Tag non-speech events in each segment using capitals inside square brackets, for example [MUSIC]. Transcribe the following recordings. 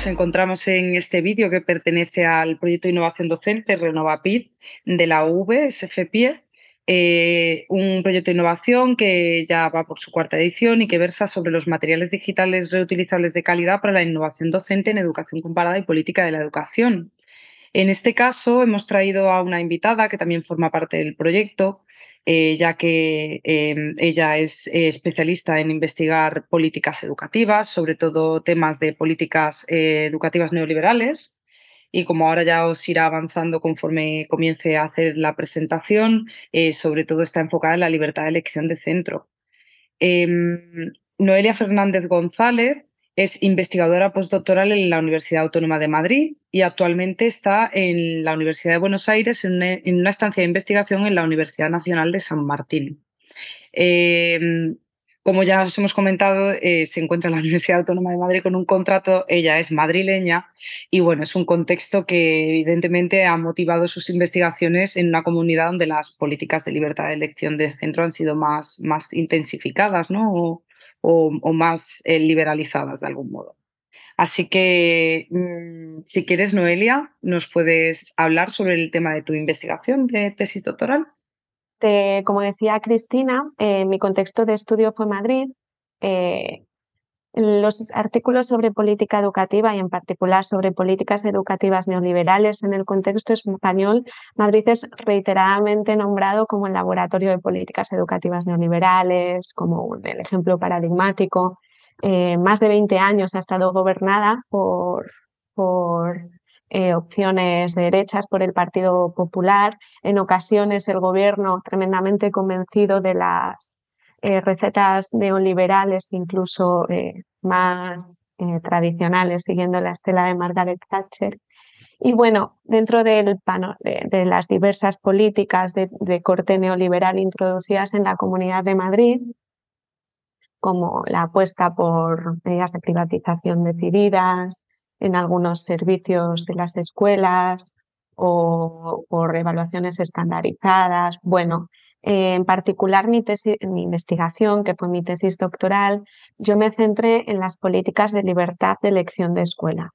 nos encontramos en este vídeo que pertenece al proyecto de innovación docente RenovaPID de la UV, e, eh, un proyecto de innovación que ya va por su cuarta edición y que versa sobre los materiales digitales reutilizables de calidad para la innovación docente en educación comparada y política de la educación. En este caso, hemos traído a una invitada que también forma parte del proyecto, eh, ya que em, ella es eh, especialista en investigar políticas educativas, sobre todo temas de políticas eh, educativas neoliberales. Y como ahora ya os irá avanzando conforme comience a hacer la presentación, sobre todo está enfocada en la libertad de elección de centro. Em, Noelia Fernández González es investigadora postdoctoral en la Universidad Autónoma de Madrid y actualmente está en la Universidad de Buenos Aires en una, estancia de investigación en la Universidad Nacional de San Martín. Em, como ya os hemos comentado, eh, se encuentra en la [LAUGHS] Universidad Autónoma de Madrid con un contrato, ella es madrileña y bueno, es un contexto que evidentemente ha motivado sus investigaciones en una comunidad donde las políticas de libertad de elección de centro han sido más, más intensificadas, ¿no? o, más eh, liberalizadas de algún modo. Así que, mm, si quieres, Noelia, ¿nos puedes hablar sobre el tema de tu investigación de tesis doctoral? como decía Cristina, eh, mi contexto de estudio fue Madrid. Eh, los artículos sobre política educativa y en particular sobre políticas educativas neoliberales en el contexto español, Madrid es reiteradamente nombrado como el laboratorio de políticas educativas neoliberales, como el ejemplo paradigmático. Eh, más de 20 años ha estado gobernada por, por eh, opciones derechas por el Partido Popular. En ocasiones el gobierno, tremendamente convencido de las eh, recetas neoliberales, incluso eh, más eh, tradicionales, siguiendo la estela de Margaret Thatcher. Y bueno, dentro del de, las diversas políticas de, corte neoliberal introducidas en la Comunidad de Madrid, como la apuesta por medidas de privatización decididas en algunos servicios de las escuelas o por evaluaciones estandarizadas, bueno, eh, en particular, mi, tesis, mi investigación, que fue mi tesis doctoral, yo me centré en las políticas de libertad de elección de escuela.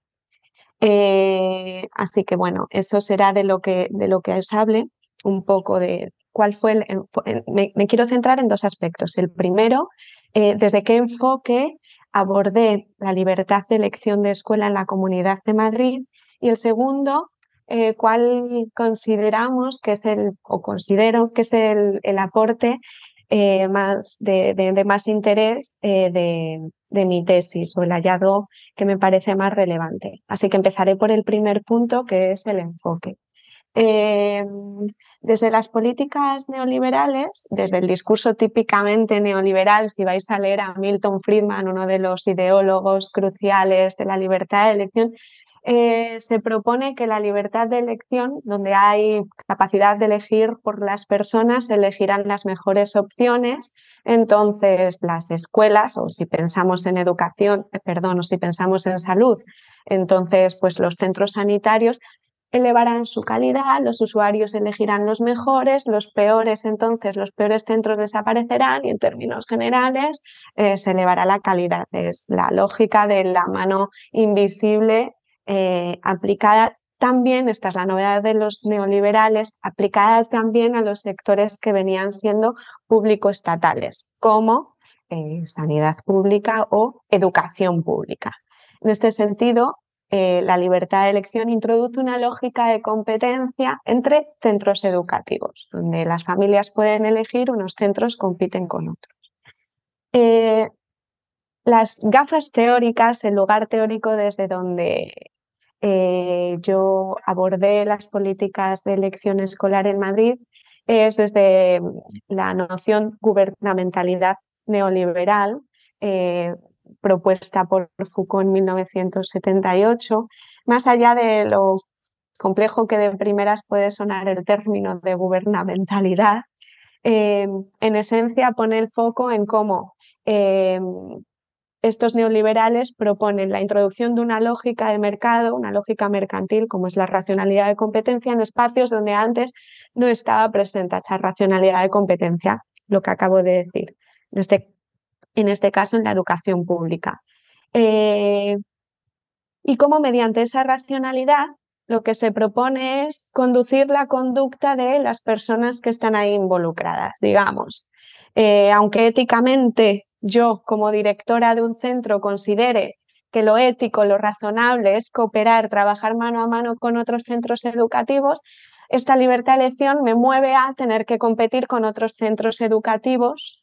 Eh, así que bueno, eso será de lo que, de lo que os hable, un poco de cuál fue el... Me, quiero centrar en dos aspectos. El primero, eh, desde qué enfoque abordé la libertad de elección de escuela en la Comunidad de Madrid. Y el segundo, eh, cuál consideramos que es el, o considero que es el, aporte eh, más de, más interés eh, de, mi tesis o el hallazgo que me parece más relevante. Así que empezaré por el primer punto, que es el enfoque. desde las políticas neoliberales, desde el discurso típicamente neoliberal, si vais a leer a Milton Friedman, uno de los ideólogos cruciales de la libertad de elección, eh, se propone que la libertad de elección, donde hay capacidad de elegir por las personas, elegirán las mejores opciones. Entonces, las escuelas, o si pensamos en educación, eh, perdón, o si pensamos en salud, entonces, pues los centros sanitarios elevarán su calidad, los usuarios elegirán los mejores, los peores, entonces los peores centros desaparecerán y en términos generales eh, se elevará la calidad. Es la lógica de la mano invisible eh, aplicada también, esta es la novedad de los neoliberales, aplicada también a los sectores que venían siendo público-estatales, como eh, sanidad pública o educación pública. En este sentido, eh, la libertad de elección introduce una lógica de competencia entre centros educativos, donde las familias pueden elegir, unos centros compiten con otros. las gafas teóricas, el lugar teórico desde donde eh, yo abordé las políticas de elección escolar en Madrid es desde mm, la noción gubernamentalidad neoliberal eh, propuesta por Foucault en 1978, más allá de lo complejo que de primeras puede sonar el término de gubernamentalidad, eh, en esencia pone el foco en cómo estos neoliberales proponen la introducción de una lógica de mercado, una lógica mercantil, como es la racionalidad de competencia, en espacios donde antes no estaba presente esa racionalidad de competencia, lo que acabo de decir, en este, en este caso en la educación pública. Eh, y cómo mediante esa racionalidad lo que se propone es conducir la conducta de las personas que están ahí involucradas, digamos. Eh, aunque éticamente yo como directora de un centro considere que lo ético, lo razonable es cooperar, trabajar mano a mano con otros centros educativos, esta libertad de elección me mueve a tener que competir con otros centros educativos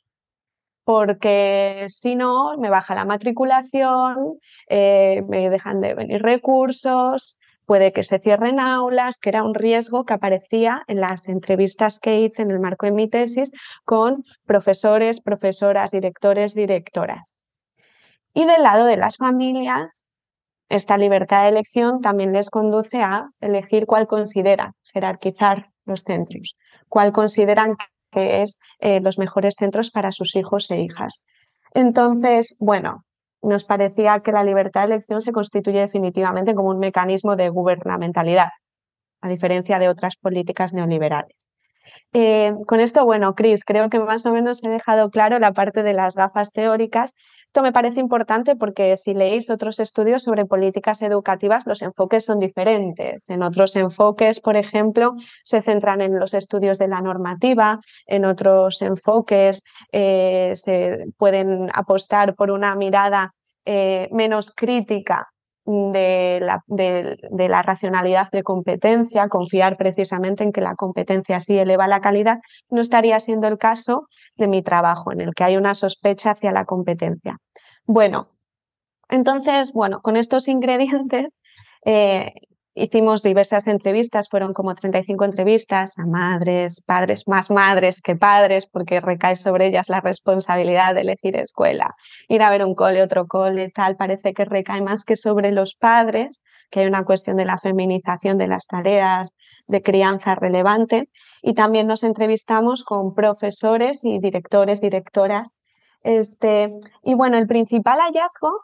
porque si no, me baja la matriculación, eh, me dejan de venir recursos, puede que se cierren aulas, que era un riesgo que aparecía en las entrevistas que hice en el marco de mi tesis con profesores, profesoras, directores, directoras. Y del lado de las familias, esta libertad de elección también les conduce a elegir cuál considera jerarquizar los centros, cuál consideran que es eh, los mejores centros para sus hijos e hijas. Entonces, bueno, nos parecía que la libertad de elección se constituye definitivamente como un mecanismo de gubernamentalidad, a diferencia de otras políticas neoliberales. Eh, con esto, bueno, Cris, creo que más o menos he dejado claro la parte de las gafas teóricas. Esto me parece importante porque si leéis otros estudios sobre políticas educativas, los enfoques son diferentes. En otros enfoques, por ejemplo, se centran en los estudios de la normativa, en otros enfoques eh, se pueden apostar por una mirada eh, menos crítica de la, de, la, racionalidad de competencia, confiar precisamente en que la competencia sí eleva la calidad, no estaría siendo el caso de mi trabajo, en el que hay una sospecha hacia la competencia. Bueno, entonces, bueno, con estos [LAUGHS] ingredientes eh, hicimos diversas entrevistas, fueron como 35 entrevistas a madres, padres, más madres que padres, porque recae sobre ellas la responsabilidad de elegir escuela, ir a ver un cole, otro cole, tal, parece que recae más que sobre los padres, que hay una cuestión de la feminización de las tareas de crianza relevante, y también nos entrevistamos con profesores y directores, directoras. Este, y bueno, el principal hallazgo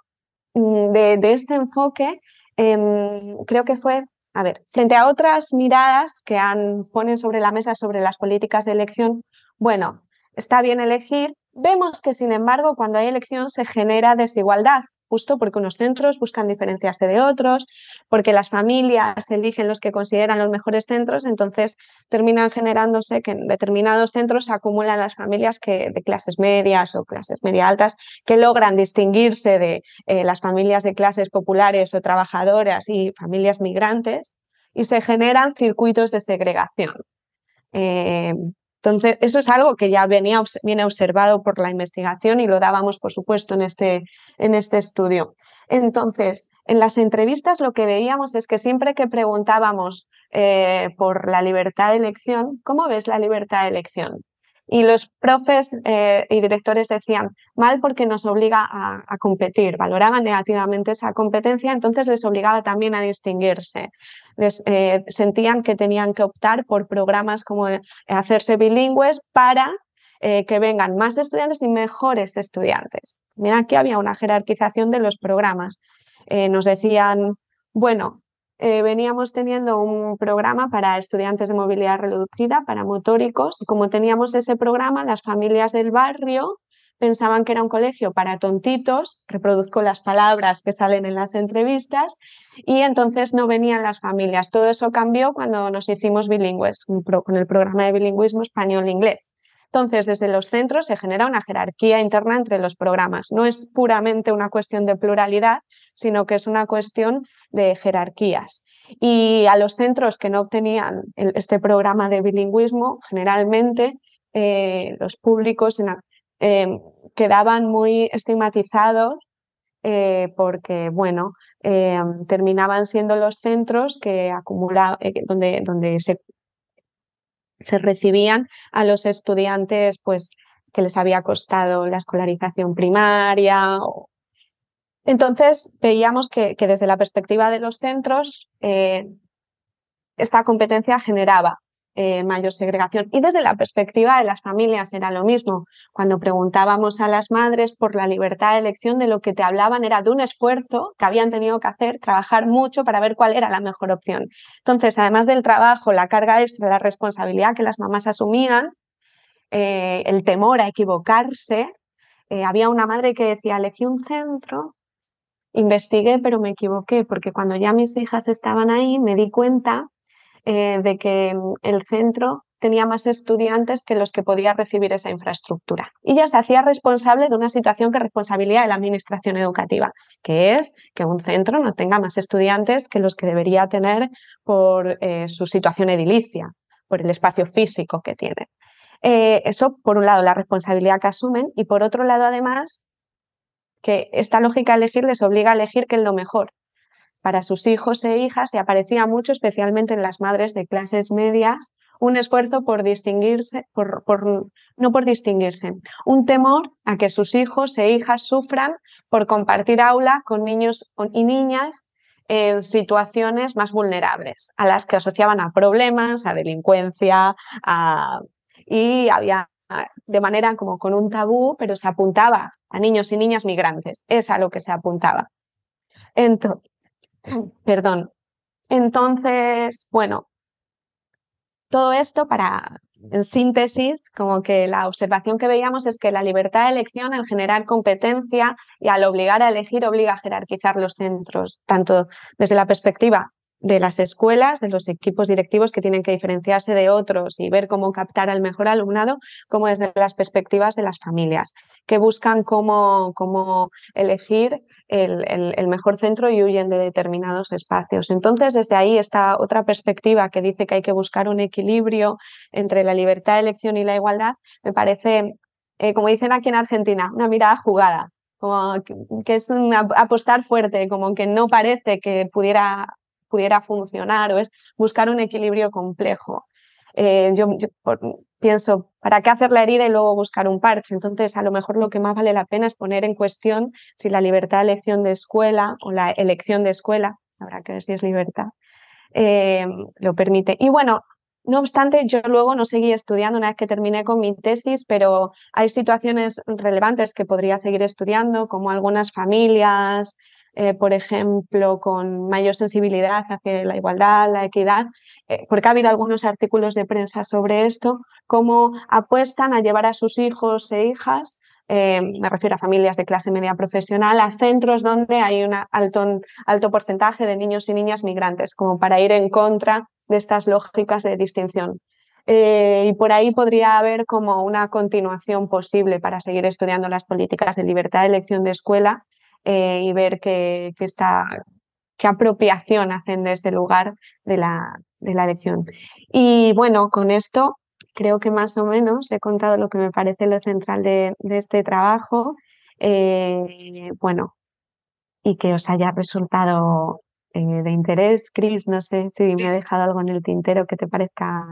mm, de este enfoque Em, creo que fue, a ver, frente a otras miradas que han, ponen sobre la mesa sobre las políticas de elección, bueno, está bien elegir, vemos que sin embargo cuando hay elección se genera desigualdad justo porque unos centros buscan diferenciarse de otros, porque las familias eligen los que consideran los mejores centros, entonces terminan generándose que en determinados centros se acumulan las familias que, de clases medias o clases media altas que logran distinguirse de eh, las familias de clases populares o trabajadoras y familias migrantes y se generan circuitos de segregación. Eh, entonces, eso es algo que ya venía, viene observado por la investigación y lo dábamos, por supuesto, en este, en este estudio. Entonces, en las entrevistas lo que veíamos es que siempre que preguntábamos eh, por la libertad de elección, ¿cómo ves la libertad de elección? Y los profes eh, y directores decían, mal porque nos obliga a, competir, valoraban negativamente esa competencia, entonces les obligaba también a distinguirse. Les, eh, sentían que tenían que optar por programas como eh, hacerse bilingües para que vengan más estudiantes y mejores estudiantes. Mira, aquí había una jerarquización de los programas. nos decían, bueno, eh, veníamos teniendo un programa para estudiantes de movilidad reducida, para motóricos, y como teníamos ese programa, las familias del barrio pensaban que era un colegio para tontitos, reproduzco las palabras que salen en las entrevistas, y entonces no venían las familias. Todo eso cambió cuando nos hicimos bilingües, con el programa de bilingüismo español-inglés. Entonces, desde los centros se genera una jerarquía interna entre los programas. No es puramente una cuestión de pluralidad, sino que es una cuestión de jerarquías. Y a los centros que no obtenían este programa de bilingüismo, generalmente eh, los públicos em, quedaban muy estigmatizados eh, porque bueno em, terminaban siendo los centros que eh, donde, donde se se recibían a los estudiantes pues, que les había costado la escolarización primaria. Entonces, veíamos que, que desde la perspectiva de los centros, eh, esta competencia generaba eh, mayor segregación. Y desde la perspectiva de las familias era lo mismo. Cuando preguntábamos a las madres por la libertad de elección, de lo que te hablaban era de un esfuerzo que habían tenido que hacer, trabajar mucho para ver cuál era la mejor opción. Entonces, además del trabajo, la carga extra, la responsabilidad que las mamás asumían, eh, el temor a equivocarse, eh, había una madre que decía, elegí un centro investigué, pero me equivoqué, porque cuando ya mis hijas estaban ahí, me di cuenta eh, de que mm, el centro tenía más estudiantes que los que podía recibir esa infraestructura. Y ya se hacía responsable de una situación que responsabilidad de la administración educativa, que es que un centro no tenga más estudiantes que los que debería tener por eh, su situación edilicia, por el espacio físico que tiene. Eh, eso, por un lado, la responsabilidad que asumen y por otro lado, además, que esta lógica de elegir les obliga a elegir que es lo mejor para sus hijos e hijas se aparecía mucho, especialmente en las madres de clases medias, un esfuerzo por distinguirse, no por distinguirse, un temor a que sus hijos e hijas sufran por compartir aula con niños y niñas en situaciones más vulnerables, a las que asociaban a problemas, a delincuencia, y había de manera como con un tabú, pero se apuntaba a niños y niñas migrantes, es a lo que se apuntaba. Entonces, [CLEARS THROAT] Perdón. Entonces, bueno, todo esto para, en síntesis, como que la observación que veíamos es que la libertad de elección al generar competencia y al obligar a elegir obliga a jerarquizar los centros, tanto desde la perspectiva de las escuelas, de los equipos directivos que tienen que diferenciarse de otros y ver cómo captar al mejor alumnado, como desde las perspectivas de las familias, que buscan cómo, cómo elegir el, mejor centro y huyen de determinados espacios. Entonces, desde ahí está otra perspectiva que dice que hay que buscar un equilibrio entre la libertad de elección y la igualdad, me parece, eh, como dicen aquí en Argentina, una mirada jugada, como que es un apostar fuerte, como que no parece que pudiera pudiera funcionar o es buscar un equilibrio complejo. Eh, yo, pienso, ¿para qué hacer la herida y luego buscar un parche? Entonces, a lo mejor lo que más vale la pena es poner en cuestión si la libertad de elección de escuela o la elección de escuela, habrá que ver si es libertad, eh, lo permite. Y bueno, no obstante, yo luego no seguí estudiando una vez que terminé con mi tesis, pero hay situaciones relevantes que podría seguir estudiando, como algunas familias eh, por ejemplo, con mayor sensibilidad hacia la igualdad, la equidad, eh, porque ha habido algunos artículos de prensa sobre esto, cómo apuestan a llevar a sus hijos e hijas eh, me refiero a familias de clase media profesional, a centros donde hay un alto, alto porcentaje de niños y niñas migrantes, como para ir en contra de estas lógicas de distinción. y por ahí podría haber como una continuación posible para seguir estudiando las políticas de libertad de elección de escuela eh, y ver qué, está, qué apropiación hacen de este lugar de la, de la lección. Y bueno, con esto creo que más o menos he contado lo que me parece lo central de, este trabajo. Eh, bueno, y que os haya resultado eh, de interés, Cris. No sé si me ha dejado algo en el tintero que te parezca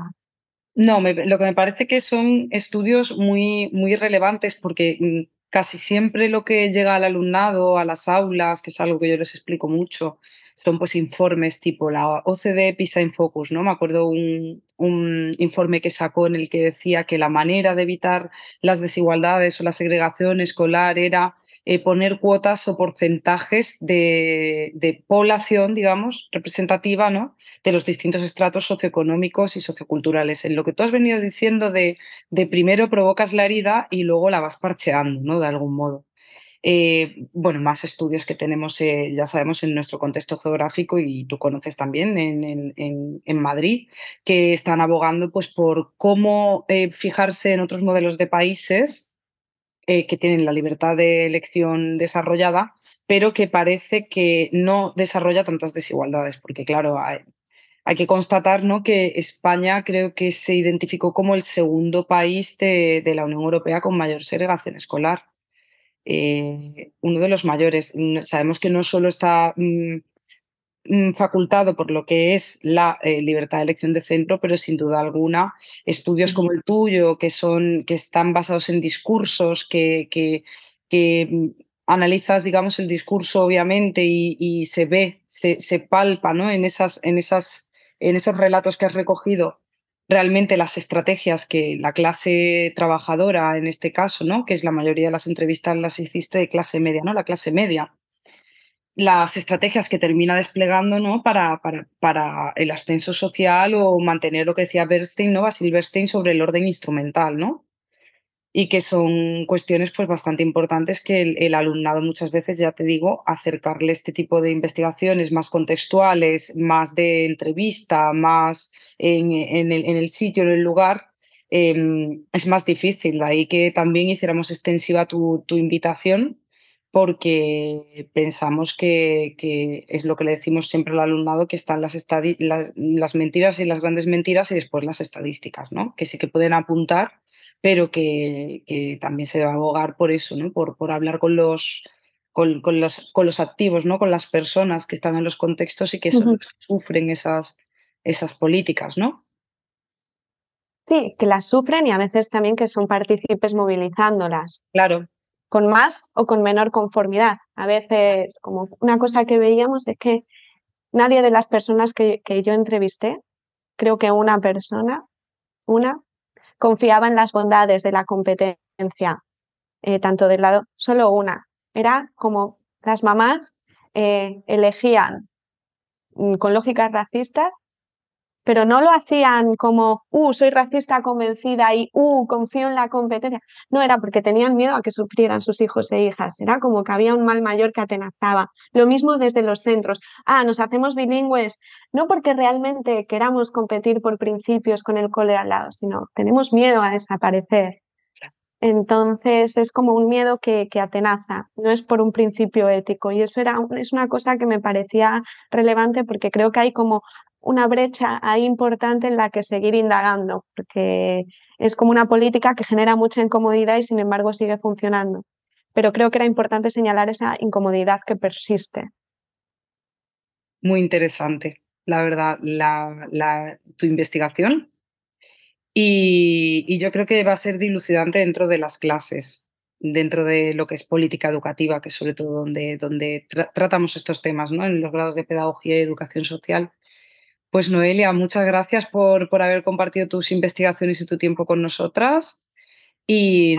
no, lo que me parece que son estudios muy, muy relevantes porque mm, Casi siempre lo que llega al alumnado, a las aulas, que es algo que yo les explico mucho, son pues informes tipo la OCDE PISA in Focus, ¿no? Me acuerdo un, informe que sacó en el que decía que la manera de evitar las desigualdades o la segregación escolar era eh, poner cuotas o porcentajes de, población, digamos, representativa ¿no? de los distintos estratos socioeconómicos y socioculturales. En lo que tú has venido diciendo de, de primero provocas la herida y luego la vas parcheando, ¿no? De algún modo. Eh, bueno, más estudios que tenemos, eh, ya sabemos, en nuestro contexto geográfico y tú conoces también en, en, Madrid, que están abogando pues, por cómo fijarse en otros modelos de países eh, que tienen la libertad de elección desarrollada, pero que parece que no desarrolla tantas desigualdades, porque claro, hay, que constatar ¿no? que España creo que se identificó como el segundo país de, la Unión Europea con mayor segregación escolar, eh, uno de los mayores. Sabemos que no solo está mm, Mm, facultado por lo que es la eh, libertad de elección de centro, pero sin duda alguna estudios como el tuyo, que, son, que están basados en discursos, que, que, que mm, analizas, digamos, el discurso, obviamente, y, se ve, se, se palpa ¿no? en, esas, en, esas, en esos relatos que has recogido realmente las estrategias que la clase trabajadora, en este caso, ¿no? que es la mayoría de las entrevistas las hiciste de clase media, ¿no? la clase media las estrategias que termina desplegando ¿no? para, para, el ascenso social o mantener lo que decía Bernstein, ¿no? Basil Bernstein sobre el orden instrumental, ¿no? Y que son cuestiones pues, bastante importantes que el, alumnado muchas veces, ya te digo, acercarle este tipo de investigaciones más contextuales, más de entrevista, más en, en, el, en el sitio, en el lugar, em, es más difícil. De ahí que también hiciéramos extensiva tu, tu invitación porque pensamos que, es lo que le decimos siempre al alumnado, que están las, las, mentiras y las grandes mentiras y después las estadísticas, ¿no? que sí que pueden apuntar, pero que, también se debe abogar por eso, ¿no? por, por hablar con los, con, con, con los activos, ¿no? con las personas que están en los contextos y que sufren esas, esas políticas. ¿no? Sí, que las sufren y a veces también que son partícipes movilizándolas. Claro con más o con menor conformidad. A veces, como una cosa que veíamos es que nadie de las personas que, yo entrevisté, creo que una persona, una, confiaba en las bondades de la competencia, eh, tanto del lado, solo una. Era como las mamás eh, elegían mm, con lógicas racistas pero no lo hacían como, uh, soy racista convencida y, uh, confío en la competencia. No era porque tenían miedo a que sufrieran sus hijos e hijas, era como que había un mal mayor que atenazaba. Lo mismo desde los centros. Ah, nos hacemos bilingües, no porque realmente queramos competir por principios con el cole al lado, sino tenemos miedo a desaparecer. Entonces es como un miedo que, que, atenaza, no es por un principio ético. Y eso era, es una cosa que me parecía relevante porque creo que hay como una brecha ahí importante en la que seguir indagando, porque es como una política que genera mucha incomodidad y sin embargo sigue funcionando. Pero creo que era importante señalar esa incomodidad que persiste. Muy interesante, la verdad, la, tu investigación. Y, yo creo que va a ser dilucidante dentro de las clases, dentro de lo que es política educativa, que sobre todo donde, donde tratamos estos temas, ¿no? En los grados de pedagogía y educación social. Pues Noelia, muchas gracias por, por haber compartido tus investigaciones y tu tiempo con nosotras. Y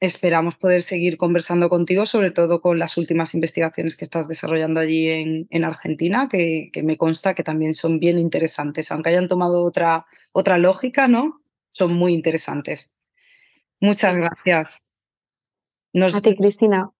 esperamos poder seguir conversando contigo, sobre todo con las últimas investigaciones que estás desarrollando allí en, en Argentina, que, me consta que también son bien interesantes, aunque hayan tomado otra, otra lógica, ¿no? Son muy interesantes. Muchas gracias. A ti, Cristina.